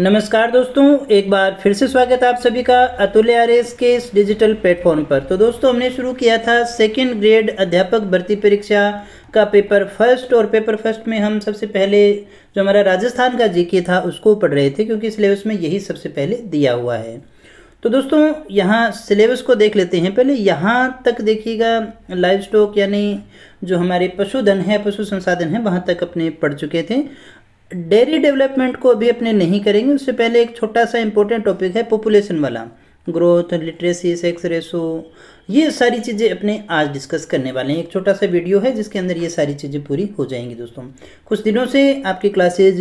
नमस्कार दोस्तों एक बार फिर से स्वागत है आप सभी का अतुल्य आर के इस डिजिटल प्लेटफॉर्म पर तो दोस्तों हमने शुरू किया था सेकेंड ग्रेड अध्यापक भर्ती परीक्षा का पेपर फर्स्ट और पेपर फर्स्ट में हम सबसे पहले जो हमारा राजस्थान का जीके था उसको पढ़ रहे थे क्योंकि सिलेबस में यही सबसे पहले दिया हुआ है तो दोस्तों यहाँ सिलेबस को देख लेते हैं पहले यहाँ तक देखिएगा लाइव स्टॉक यानी जो हमारे पशुधन है पशु संसाधन है वहाँ तक अपने पढ़ चुके थे डेयरी डेवलपमेंट को अभी अपने नहीं करेंगे उससे पहले एक छोटा सा इंपॉर्टेंट टॉपिक है पॉपुलेशन वाला ग्रोथ लिटरेसी सेक्स रेसो ये सारी चीज़ें अपने आज डिस्कस करने वाले हैं एक छोटा सा वीडियो है जिसके अंदर ये सारी चीज़ें पूरी हो जाएंगी दोस्तों कुछ दिनों से आपकी क्लासेज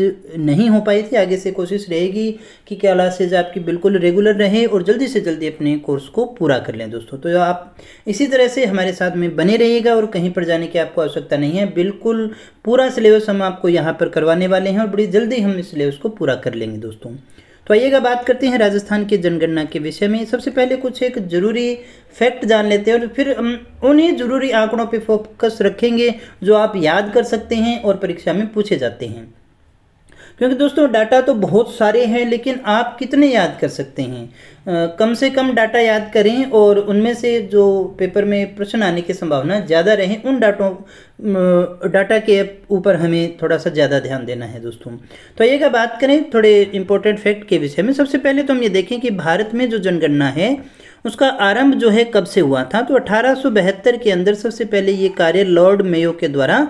नहीं हो पाई थी आगे से कोशिश रहेगी कि क्लासेज आपकी बिल्कुल रेगुलर रहे और जल्दी से जल्दी अपने कोर्स को पूरा कर लें दोस्तों तो आप इसी तरह से हमारे साथ में बने रहिएगा और कहीं पर जाने की आपको आवश्यकता नहीं है बिल्कुल पूरा सिलेबस हम आपको यहाँ पर करवाने वाले हैं और बड़ी जल्दी हम इस सिलेबस को पूरा कर लेंगे दोस्तों तो आइएगा बात करते हैं राजस्थान की जनगणना के विषय में सबसे पहले कुछ एक जरूरी फैक्ट जान लेते हैं और फिर उन्हीं जरूरी आंकड़ों पर फोकस रखेंगे जो आप याद कर सकते हैं और परीक्षा में पूछे जाते हैं क्योंकि दोस्तों डाटा तो बहुत सारे हैं लेकिन आप कितने याद कर सकते हैं कम से कम डाटा याद करें और उनमें से जो पेपर में प्रश्न आने की संभावना ज़्यादा रहें उन डाटों डाटा के ऊपर हमें थोड़ा सा ज़्यादा ध्यान देना है दोस्तों तो आइएगा बात करें थोड़े इंपॉर्टेंट फैक्ट के विषय में सबसे पहले तो हम ये देखें कि भारत में जो जनगणना है उसका आरंभ जो है कब से हुआ था तो अठारह के अंदर सबसे पहले ये कार्य लॉर्ड मेयो के द्वारा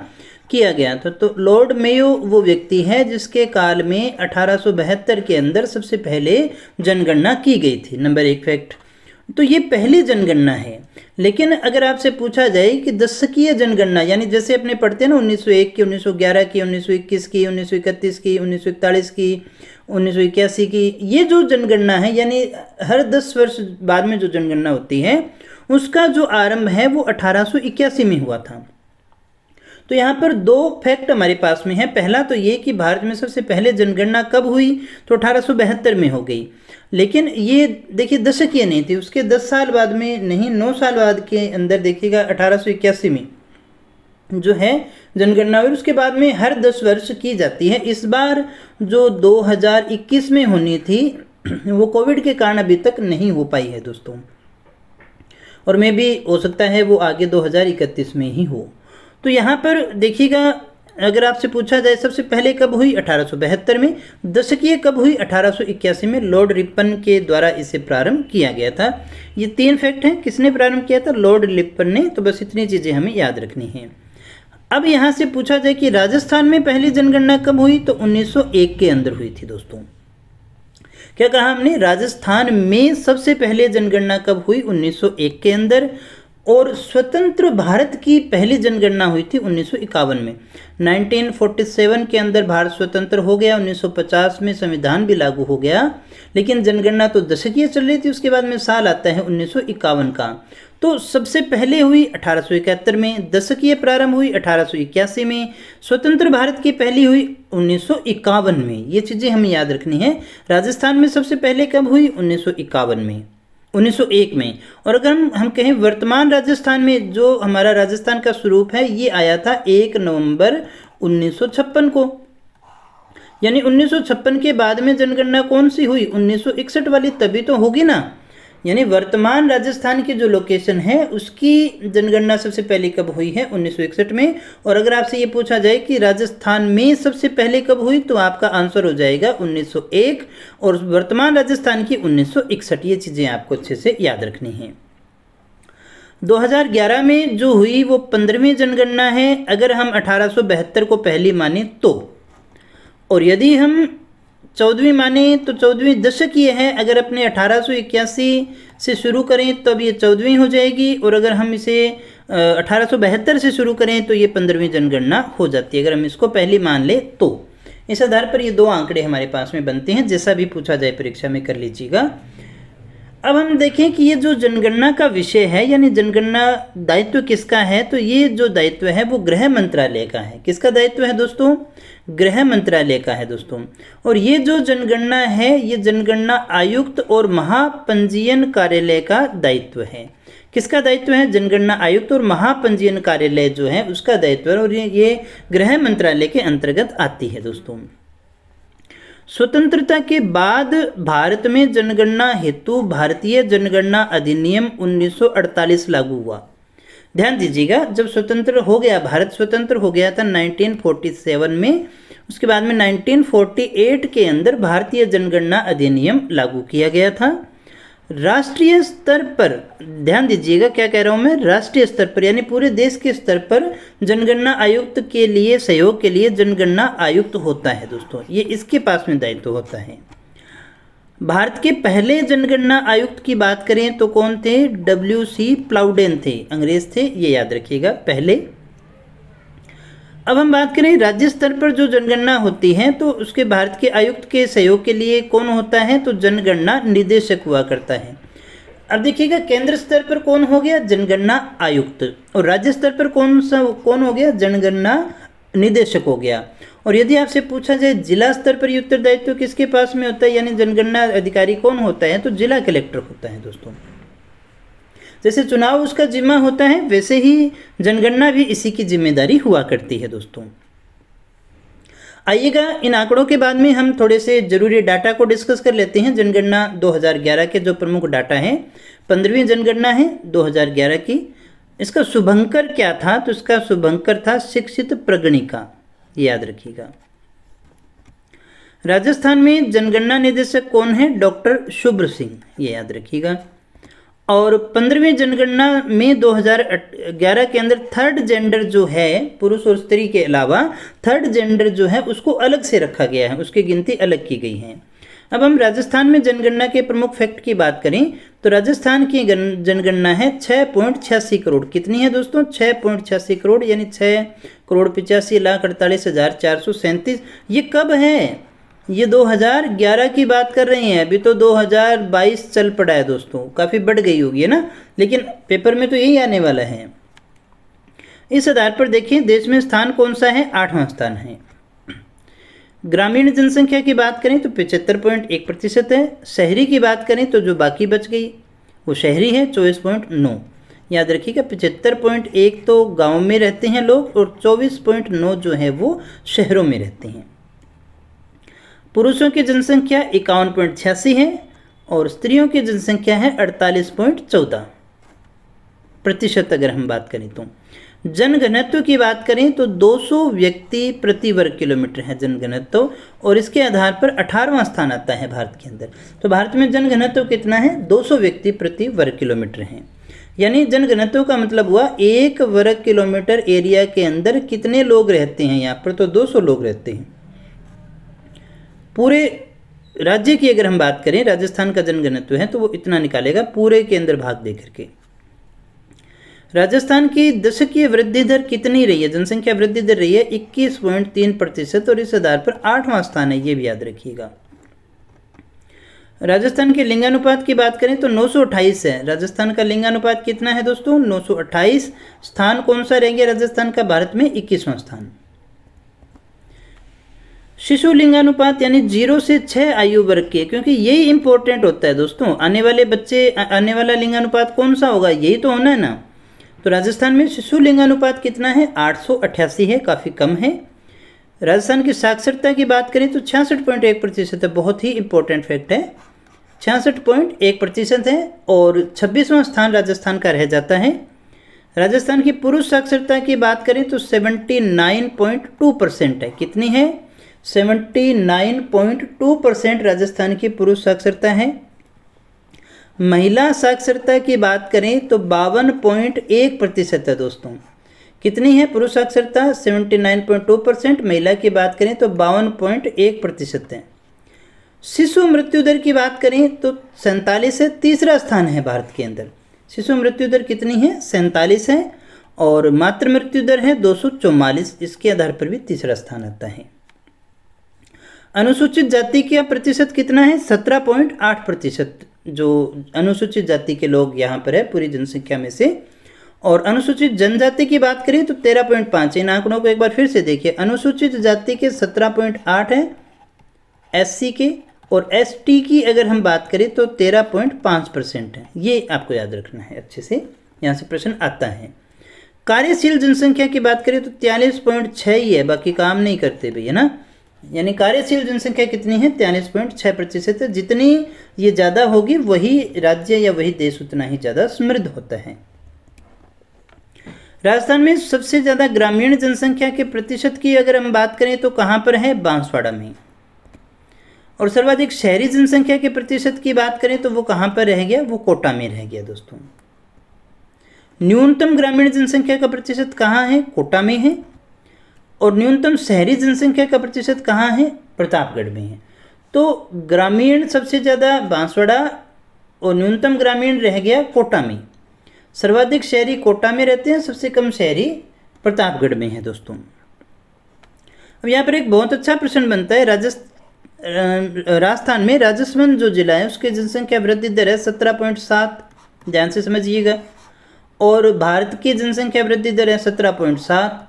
किया गया था तो लॉर्ड मेयो वो व्यक्ति है जिसके काल में अठारह के अंदर सबसे पहले जनगणना की गई थी नंबर एक फैक्ट तो ये पहली जनगणना है लेकिन अगर आपसे पूछा जाए कि दशकीय जनगणना यानी जैसे अपने पढ़ते हैं ना 1901 की 1911 की 1921 की 1931 की 1941 की उन्नीस की ये जो जनगणना है यानी हर 10 वर्ष बाद में जो जनगणना होती है उसका जो आरंभ है वो 1881 में हुआ था तो यहाँ पर दो फैक्ट हमारे पास में है पहला तो ये कि भारत में सबसे पहले जनगणना कब हुई तो अठारह में हो गई लेकिन ये देखिए दशकीय नहीं थी उसके दस साल बाद में नहीं नौ साल बाद के अंदर देखिएगा अठारह में जो है जनगणना और उसके बाद में हर दस वर्ष की जाती है इस बार जो 2021 में होनी थी वो कोविड के कारण अभी तक नहीं हो पाई है दोस्तों और मे भी हो सकता है वो आगे 2031 में ही हो तो यहाँ पर देखिएगा अगर आपसे पूछा जाए सबसे पहले कब हुई अठारह में दशकीय कब हुई अठारह में लॉर्ड रिपन के द्वारा इसे प्रारंभ किया गया था ये तीन फैक्ट हैं किसने प्रारंभ किया था लॉर्ड रिपन ने तो बस इतनी चीज़ें हमें याद रखनी हैं अब यहाँ से पूछा जाए कि राजस्थान में पहली जनगणना कब हुई तो 1901 के अंदर हुई थी दोस्तों क्या कहा हमने राजस्थान में सबसे पहले जनगणना कब हुई 1901 के अंदर और स्वतंत्र भारत की पहली जनगणना हुई थी उन्नीस में 1947 के अंदर भारत स्वतंत्र हो गया 1950 में संविधान भी लागू हो गया लेकिन जनगणना तो दशकीय चल रही थी उसके बाद में साल आता है उन्नीस का तो सबसे पहले हुई अठारह में दशकीय प्रारंभ हुई अठारह में स्वतंत्र भारत की पहली हुई उन्नीस में ये चीज़ें हमें याद रखनी है राजस्थान में सबसे पहले कब हुई उन्नीस में 1901 में और अगर हम हम कहें वर्तमान राजस्थान में जो हमारा राजस्थान का स्वरूप है ये आया था एक नवंबर 1956 को यानी 1956 के बाद में जनगणना कौन सी हुई 1961 वाली तभी तो होगी ना यानी वर्तमान राजस्थान की जो लोकेशन है उसकी जनगणना सबसे पहले कब हुई है उन्नीस में और अगर आपसे ये पूछा जाए कि राजस्थान में सबसे पहले कब हुई तो आपका आंसर हो जाएगा 1901 और वर्तमान राजस्थान की 1961 ये चीज़ें आपको अच्छे से याद रखनी है 2011 में जो हुई वो पंद्रहवीं जनगणना है अगर हम अठारह को पहली माने तो और यदि हम चौदहवीं माने तो चौदहवीं दशक ये है अगर अपने अठारह से शुरू करें तो अब ये चौदहवीं हो जाएगी और अगर हम इसे अठारह से शुरू करें तो ये पंद्रहवीं जनगणना हो जाती है अगर हम इसको पहली मान ले तो इस आधार पर ये दो आंकड़े हमारे पास में बनते हैं जैसा भी पूछा जाए परीक्षा में कर लीजिएगा अब हम देखें कि ये जो जनगणना का विषय है यानी जनगणना दायित्व किसका है तो ये जो दायित्व है वो गृह मंत्रालय का है किसका दायित्व है दोस्तों गृह मंत्रालय का है दोस्तों और ये जो जनगणना है ये जनगणना आयुक्त और महापंजीयन कार्यालय का दायित्व है किसका दायित्व है जनगणना आयुक्त और महापंजीयन कार्यालय जो है उसका दायित्व है और ये गृह मंत्रालय के अंतर्गत आती है दोस्तों स्वतंत्रता के बाद भारत में जनगणना हेतु भारतीय जनगणना अधिनियम 1948 लागू हुआ ध्यान दीजिएगा जब स्वतंत्र हो गया भारत स्वतंत्र हो गया था 1947 में उसके बाद में 1948 के अंदर भारतीय जनगणना अधिनियम लागू किया गया था राष्ट्रीय स्तर पर ध्यान दीजिएगा क्या कह रहा हूँ मैं राष्ट्रीय स्तर पर यानी पूरे देश के स्तर पर जनगणना आयुक्त के लिए सहयोग के लिए जनगणना आयुक्त होता है दोस्तों ये इसके पास में दायित्व होता है भारत के पहले जनगणना आयुक्त की बात करें तो कौन थे डब्ल्यू सी प्लाउडेन थे अंग्रेज थे ये याद रखिएगा पहले अब हम बात करें राज्य स्तर पर जो जनगणना होती है तो उसके भारत के आयुक्त के सहयोग के लिए कौन होता है तो जनगणना निदेशक हुआ करता है अब देखिएगा केंद्र स्तर पर कौन हो गया जनगणना आयुक्त और राज्य स्तर पर कौन सा कौन हो गया जनगणना निदेशक हो गया और यदि आपसे पूछा जाए जिला स्तर पर उत्तरदायित्व तो किसके पास में होता है यानी जनगणना अधिकारी कौन होता है तो जिला कलेक्टर होता है दोस्तों जैसे चुनाव उसका जिम्मा होता है वैसे ही जनगणना भी इसी की जिम्मेदारी हुआ करती है दोस्तों आइएगा इन आंकड़ों के बाद में हम थोड़े से जरूरी डाटा को डिस्कस कर लेते हैं जनगणना 2011 के जो प्रमुख डाटा हैं पंद्रहवीं जनगणना है 2011 की इसका शुभंकर क्या था तो इसका शुभंकर था शिक्षित प्रगणिका याद रखिएगा राजस्थान में जनगणना निदेशक कौन है डॉक्टर शुभ्र सिंह ये याद रखिएगा और पंद्रहवें जनगणना में 2011 के अंदर थर्ड जेंडर जो है पुरुष और स्त्री के अलावा थर्ड जेंडर जो है उसको अलग से रखा गया है उसकी गिनती अलग की गई है अब हम राजस्थान में जनगणना के प्रमुख फैक्ट की बात करें तो राजस्थान की जनगणना है छः पॉइंट छियासी करोड़ कितनी है दोस्तों छः पॉइंट छियासी करोड़ यानी छः करोड़ पिचासी लाख अड़तालीस हज़ार चार सौ सैंतीस ये कब है ये 2011 की बात कर रहे हैं अभी तो 2022 चल पड़ा है दोस्तों काफ़ी बढ़ गई होगी है ना लेकिन पेपर में तो यही आने वाला है इस आधार पर देखिए देश में स्थान कौन सा है आठवां स्थान है ग्रामीण जनसंख्या की बात करें तो पिचहत्तर पॉइंट एक प्रतिशत है शहरी की बात करें तो जो बाकी बच गई वो शहरी है चौबीस पॉइंट नौ याद रखिएगा पिचहत्तर पॉइंट एक तो गाँव में रहते हैं लोग और चौबीस पॉइंट नौ जो है वो शहरों में रहते हैं पुरुषों की जनसंख्या इक्यावन पॉइंट छियासी है और स्त्रियों की जनसंख्या है अड़तालीस पॉइंट चौदह प्रतिशत अगर हम बात करें तो जनघनत्व की बात करें तो 200 व्यक्ति प्रति वर्ग किलोमीटर है जनघनत्व और इसके आधार पर अठारहवां स्थान आता है भारत के अंदर तो भारत में जनघनत्व कितना है 200 व्यक्ति प्रति वर्ग किलोमीटर है यानी जनघनत्व का मतलब हुआ एक वर्ग किलोमीटर एरिया के अंदर कितने लोग रहते हैं यहाँ पर तो 200 लोग रहते हैं पूरे राज्य की अगर हम बात करें राजस्थान का जनगणत्व है तो वो इतना निकालेगा पूरे के अंदर भाग दे करके राजस्थान की दशकीय वृद्धि दर कितनी रही है जनसंख्या वृद्धि दर रही है इक्कीस पॉइंट तीन प्रतिशत और इस आधार पर आठवां स्थान है ये भी याद रखिएगा राजस्थान के लिंगानुपात की बात करें तो नौ है राजस्थान का लिंगानुपात कितना है दोस्तों नौ स्थान कौन सा रहेंगे राजस्थान का भारत में इक्कीसवां स्थान शिशु लिंगानुपात यानी जीरो से छः आयु वर्ग के क्योंकि यही इंपॉर्टेंट होता है दोस्तों आने वाले बच्चे आने वाला लिंगानुपात कौन सा होगा यही तो होना है ना तो राजस्थान में शिशु लिंगानुपात कितना है आठ है काफ़ी कम है राजस्थान की साक्षरता की बात करें तो छियासठ पॉइंट एक प्रतिशत है बहुत ही इंपॉर्टेंट फैक्ट है छियासठ पॉइंट एक प्रतिशत है और छब्बीसवां स्थान राजस्थान का रह जाता है राजस्थान की पुरुष साक्षरता की बात करें तो seventy nine point two percent है कितनी है 79.2 परसेंट राजस्थान की पुरुष साक्षरता है महिला साक्षरता की बात करें तो बावन पॉइंट एक प्रतिशत है दोस्तों कितनी है पुरुष साक्षरता 79.2 परसेंट महिला की बात करें तो बावन पॉइंट एक प्रतिशत है शिशु मृत्यु दर की बात करें तो सैंतालीस है तीसरा स्थान है भारत के अंदर शिशु मृत्यु दर कितनी है सैंतालीस है और मातृ मृत्यु दर है दो इसके आधार पर भी तीसरा स्थान आता है अनुसूचित जाति का प्रतिशत कितना है सत्रह पॉइंट आठ प्रतिशत जो अनुसूचित जाति के लोग यहाँ पर है पूरी जनसंख्या में से और अनुसूचित जनजाति की बात करें तो तेरह पॉइंट पाँच इन आंकड़ों को एक बार फिर से देखिए अनुसूचित जाति के सत्रह पॉइंट आठ है एस के और एस की अगर हम बात करें तो तेरह पॉइंट पाँच परसेंट है ये आपको याद रखना है अच्छे से यहाँ से प्रश्न आता है कार्यशील जनसंख्या की बात करें तो 43.6 ही है बाकी काम नहीं करते भैया ना यानी कार्यशील जनसंख्या कितनी है तैंतीस पॉइंट छः प्रतिशत जितनी ये ज़्यादा होगी वही राज्य या वही देश उतना ही ज़्यादा समृद्ध होता है राजस्थान में सबसे ज़्यादा ग्रामीण जनसंख्या के प्रतिशत की अगर हम बात करें तो कहाँ पर है बांसवाड़ा में और सर्वाधिक शहरी जनसंख्या के प्रतिशत की बात करें तो वो कहाँ पर रह गया वो कोटा में रह गया दोस्तों न्यूनतम ग्रामीण जनसंख्या का प्रतिशत कहाँ है कोटा में है और न्यूनतम शहरी जनसंख्या का प्रतिशत कहाँ है प्रतापगढ़ में है तो ग्रामीण सबसे ज़्यादा बांसवाड़ा और न्यूनतम ग्रामीण रह गया कोटा में सर्वाधिक शहरी कोटा में रहते हैं सबसे कम शहरी प्रतापगढ़ में है दोस्तों अब यहाँ पर एक बहुत अच्छा प्रश्न बनता है राजस्थ राजस्थान में राजस्थान जो जिला है उसकी जनसंख्या वृद्धि दर है सत्रह पॉइंट सात ध्यान से समझिएगा और भारत की जनसंख्या वृद्धि दर है सत्रह पॉइंट सात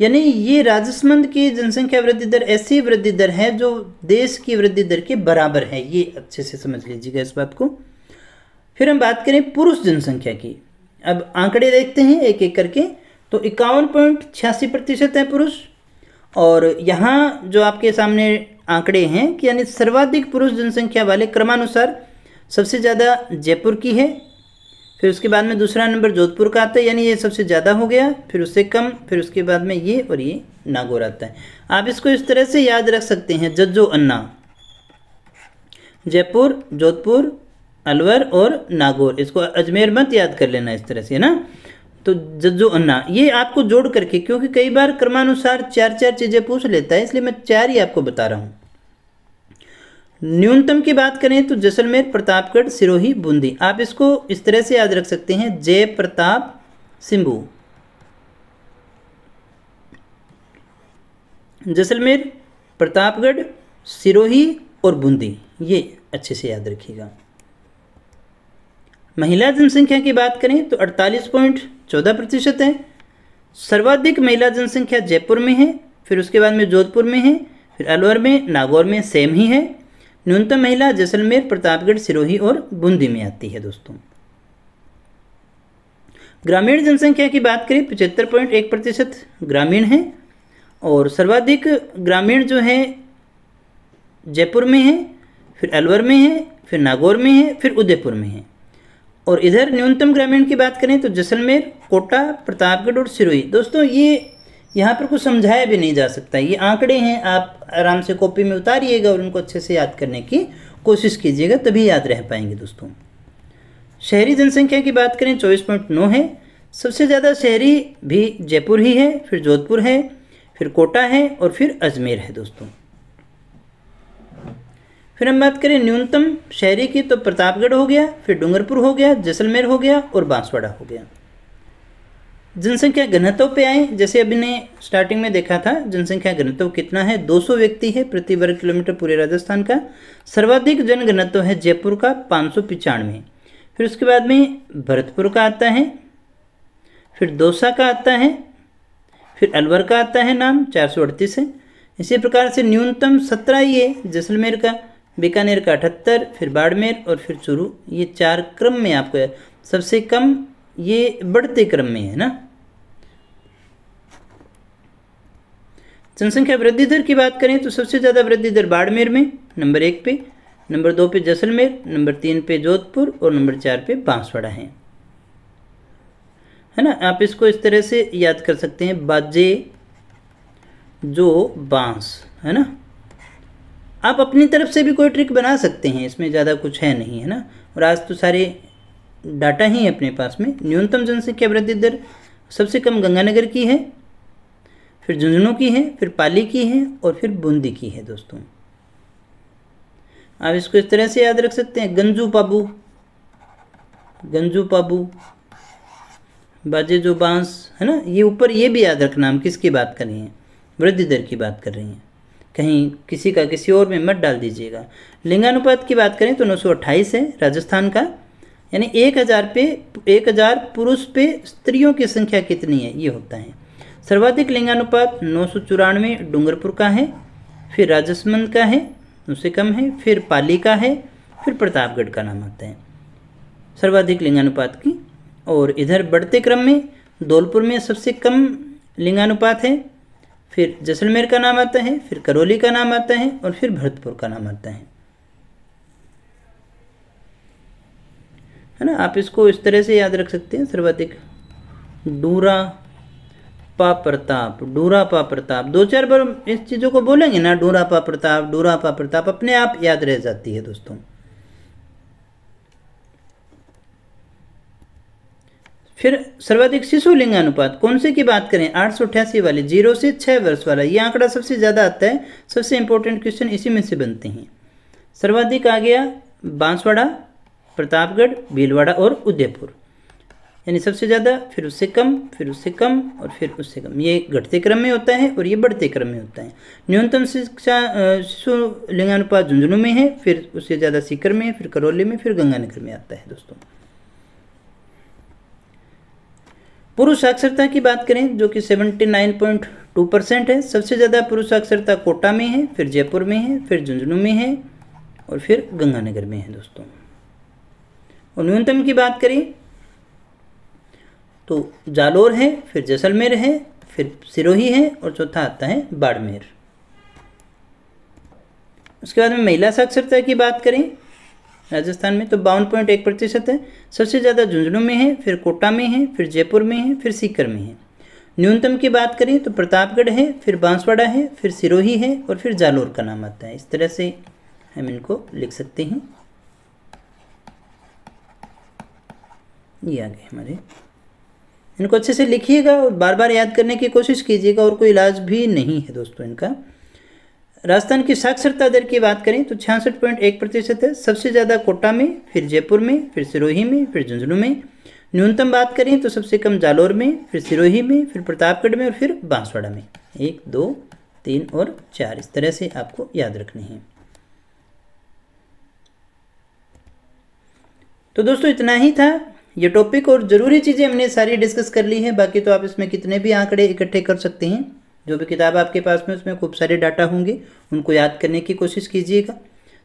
यानी ये राजस्मंद की जनसंख्या वृद्धि दर ऐसी वृद्धि दर है जो देश की वृद्धि दर के बराबर है ये अच्छे से समझ लीजिएगा इस बात को फिर हम बात करें पुरुष जनसंख्या की अब आंकड़े देखते हैं एक एक करके तो इक्यावन पॉइंट छियासी प्रतिशत है पुरुष और यहाँ जो आपके सामने आंकड़े हैं कि यानी सर्वाधिक पुरुष जनसंख्या वाले क्रमानुसार सबसे ज़्यादा जयपुर की है फिर उसके बाद में दूसरा नंबर जोधपुर का आता है यानी ये सबसे ज़्यादा हो गया फिर उससे कम फिर उसके बाद में ये और ये नागौर आता है आप इसको इस तरह से याद रख सकते हैं जज्जो अन्ना जयपुर जोधपुर अलवर और नागौर इसको अजमेर मत याद कर लेना इस तरह से है ना तो जज्जो अन्ना ये आपको जोड़ करके क्योंकि कई बार क्रमानुसार चार चार चीज़ें पूछ लेता है इसलिए मैं चार ही आपको बता रहा हूँ न्यूनतम की बात करें तो जैसलमेर प्रतापगढ़ सिरोही बूंदी आप इसको इस तरह से याद रख सकते हैं जय प्रताप सिंबू जैसलमेर प्रतापगढ़ सिरोही और बूंदी ये अच्छे से याद रखिएगा महिला जनसंख्या की बात करें तो अड़तालीस पॉइंट चौदह प्रतिशत है सर्वाधिक महिला जनसंख्या जयपुर में है फिर उसके बाद में जोधपुर में है फिर अलवर में नागौर में सेम ही है न्यूनतम महिला जैसलमेर प्रतापगढ़ सिरोही और बूंदी में आती है दोस्तों ग्रामीण जनसंख्या की बात करें पचहत्तर पॉइंट एक प्रतिशत ग्रामीण हैं और सर्वाधिक ग्रामीण जो है जयपुर में है फिर अलवर में है फिर नागौर में है फिर उदयपुर में है और इधर न्यूनतम ग्रामीण की बात करें तो जैसलमेर कोटा प्रतापगढ़ और सिरोही दोस्तों ये यहाँ पर कुछ समझाया भी नहीं जा सकता ये आंकड़े हैं आप आराम से कॉपी में उतारिएगा और उनको अच्छे से याद करने की कोशिश कीजिएगा तभी याद रह पाएंगे दोस्तों शहरी जनसंख्या की बात करें चौबीस पॉइंट नौ है सबसे ज़्यादा शहरी भी जयपुर ही है फिर जोधपुर है फिर कोटा है और फिर अजमेर है दोस्तों फिर हम बात करें न्यूनतम शहरी की तो प्रतापगढ़ हो गया फिर डूंगरपुर हो गया जैसलमेर हो गया और बांसवाड़ा हो गया जनसंख्या घनत्व पे आए जैसे अभी ने स्टार्टिंग में देखा था जनसंख्या घनत्व कितना है 200 व्यक्ति है प्रति वर्ग किलोमीटर पूरे राजस्थान का सर्वाधिक जन घनत्व है जयपुर का पाँच फिर उसके बाद में भरतपुर का आता है फिर दौसा का आता है फिर अलवर का आता है नाम चार सौ अड़तीस है इसी प्रकार से न्यूनतम सत्रह ये जैसलमेर का बीकानेर का अठहत्तर फिर बाड़मेर और फिर चुरू ये चार क्रम में आपको सबसे कम ये बढ़ते क्रम में है ना जनसंख्या वृद्धि दर की बात करें तो सबसे ज़्यादा वृद्धि दर बाड़मेर में नंबर एक पे नंबर दो पे जैसलमेर नंबर तीन पे जोधपुर और नंबर चार पे बांसवाड़ा है है ना आप इसको इस तरह से याद कर सकते हैं बाजे जो बांस है ना आप अपनी तरफ से भी कोई ट्रिक बना सकते हैं इसमें ज़्यादा कुछ है नहीं है ना और आज तो सारे डाटा ही है अपने पास में न्यूनतम जनसंख्या वृद्धि दर सबसे कम गंगानगर की है फिर झुंझुनू की है फिर पाली की है और फिर बूंदी की है दोस्तों आप इसको इस तरह से याद रख सकते हैं गंजू पाबू गंजू पाबू बाजे जो बांस है ना ये ऊपर ये भी याद रखना हम किसकी बात कर रहे हैं वृद्धि दर की बात कर रहे हैं कहीं किसी का किसी और में मत डाल दीजिएगा लिंगानुपात की बात करें तो नौ है राजस्थान का यानी एक हज़ार पे एक हज़ार पुरुष पे स्त्रियों की संख्या कितनी है ये होता है सर्वाधिक लिंगानुपात नौ सौ चौरानवे डूंगरपुर का है फिर राजसमंद का है उससे कम है फिर पाली का है फिर प्रतापगढ़ का नाम आता है सर्वाधिक लिंगानुपात की और इधर बढ़ते क्रम में धौलपुर में सबसे कम लिंगानुपात है फिर जैसलमेर का नाम आता है फिर करौली का नाम आता है और फिर भरतपुर का नाम आता है है ना आप इसको इस तरह से याद रख सकते हैं सर्वाधिक डूरा पा प्रताप डूरा पा प्रताप दो चार बार इस चीज़ों को बोलेंगे ना डूरा पा प्रताप डूरा पा प्रताप अपने आप याद रह जाती है दोस्तों फिर सर्वाधिक शिशु लिंग अनुपात कौन से की बात करें आठ सौ अठासी वाले जीरो से छः वर्ष वाला ये आंकड़ा सबसे ज़्यादा आता है सबसे इंपॉर्टेंट क्वेश्चन इसी में से बनते हैं सर्वाधिक आ गया बांसवाड़ा प्रतापगढ़ भीलवाड़ा और उदयपुर यानी सबसे ज़्यादा फिर उससे कम फिर उससे कम और फिर उससे कम ये घटते क्रम में होता है और ये बढ़ते क्रम में होता है न्यूनतम शिक्षा शिशु लिंगानुपात झुंझुनू में है फिर उससे ज़्यादा सीकर में फिर करौली में फिर गंगानगर में आता है दोस्तों पुरुष साक्षरता की बात करें जो कि 79.2 परसेंट है सबसे ज़्यादा पुरुष साक्षरता कोटा में है फिर जयपुर में है फिर झुंझुनू में है और फिर गंगानगर में है दोस्तों और न्यूनतम की बात करें तो जालोर है फिर जैसलमेर है फिर सिरोही है और चौथा आता है बाड़मेर उसके बाद में महिला साक्षरता की बात करें राजस्थान में तो बावन पॉइंट एक प्रतिशत है सबसे ज़्यादा झुंझुनू में है फिर कोटा में है फिर जयपुर में है फिर सीकर में है न्यूनतम की बात करें तो प्रतापगढ़ है फिर बांसवाड़ा है फिर सिरोही है और फिर जालोर का नाम आता है इस तरह से हम इनको लिख सकते हैं ये आ गए हमारे इनको अच्छे से लिखिएगा और बार बार याद करने की कोशिश कीजिएगा और कोई इलाज भी नहीं है दोस्तों इनका राजस्थान की साक्षरता दर की बात करें तो छियासठ पॉइंट एक प्रतिशत है सबसे ज़्यादा कोटा में फिर जयपुर में फिर सिरोही में फिर झुंझुनू में न्यूनतम बात करें तो सबसे कम जालौर में फिर सिरोही में फिर प्रतापगढ़ में और फिर बांसवाड़ा में एक दो तीन और चार इस तरह से आपको याद रखने हैं तो दोस्तों इतना ही था ये टॉपिक और ज़रूरी चीज़ें हमने सारी डिस्कस कर ली है बाकी तो आप इसमें कितने भी आंकड़े इकट्ठे कर सकते हैं जो भी किताब आपके पास में उसमें खूब सारे डाटा होंगे उनको याद करने की कोशिश कीजिएगा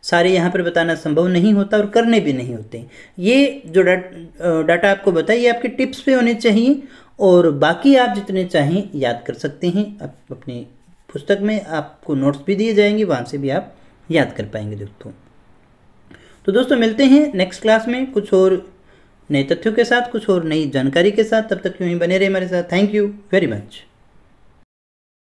सारे यहाँ पर बताना संभव नहीं होता और करने भी नहीं होते ये जो डाटा डाटा आपको बताए ये आपके टिप्स पे होने चाहिए और बाकी आप जितने चाहें याद कर सकते हैं आप अपनी पुस्तक में आपको नोट्स भी दिए जाएंगे वहाँ से भी आप याद कर पाएंगे दोस्तों तो दोस्तों मिलते हैं नेक्स्ट क्लास में कुछ और नए तथ्यों के साथ कुछ और नई जानकारी के साथ तब तक यूँ ही बने रहे हमारे साथ थैंक यू वेरी मच